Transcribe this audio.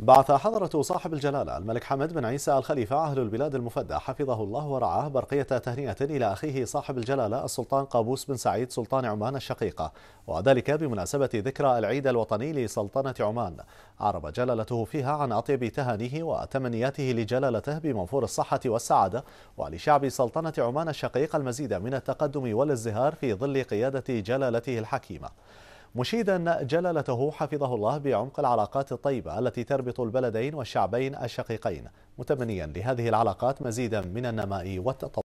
بعث حضرة صاحب الجلالة الملك حمد بن عيسى الخليفة أهل البلاد المفدى حفظه الله ورعاه برقية تهنئة إلى أخيه صاحب الجلالة السلطان قابوس بن سعيد سلطان عمان الشقيقة وذلك بمناسبة ذكرى العيد الوطني لسلطنة عمان عرب جلالته فيها عن أطيب تهانيه وتمنياته لجلالته بمنفور الصحة والسعادة ولشعب سلطنة عمان الشقيقة المزيد من التقدم والازدهار في ظل قيادة جلالته الحكيمة مشيدا جلالته حفظه الله بعمق العلاقات الطيبة التي تربط البلدين والشعبين الشقيقين متمنيا لهذه العلاقات مزيدا من النماء والتطور